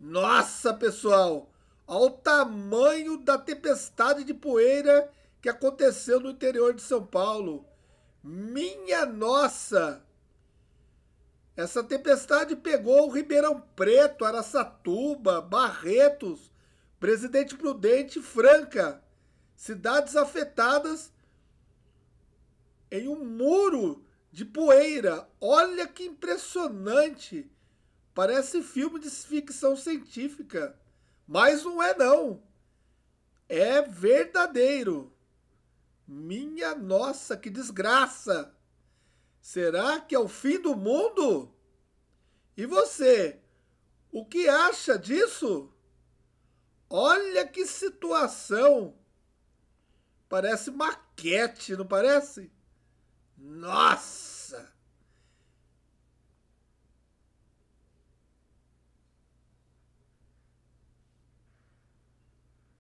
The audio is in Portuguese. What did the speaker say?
Nossa, pessoal, ao tamanho da tempestade de poeira que aconteceu no interior de São Paulo. Minha nossa! Essa tempestade pegou o Ribeirão Preto, Araçatuba, Barretos, Presidente Prudente, Franca, cidades afetadas em um muro de poeira. Olha que impressionante! Parece filme de ficção científica. Mas não é não. É verdadeiro. Minha nossa, que desgraça! Será que é o fim do mundo? E você, o que acha disso? Olha que situação! Parece maquete, não parece? Nossa!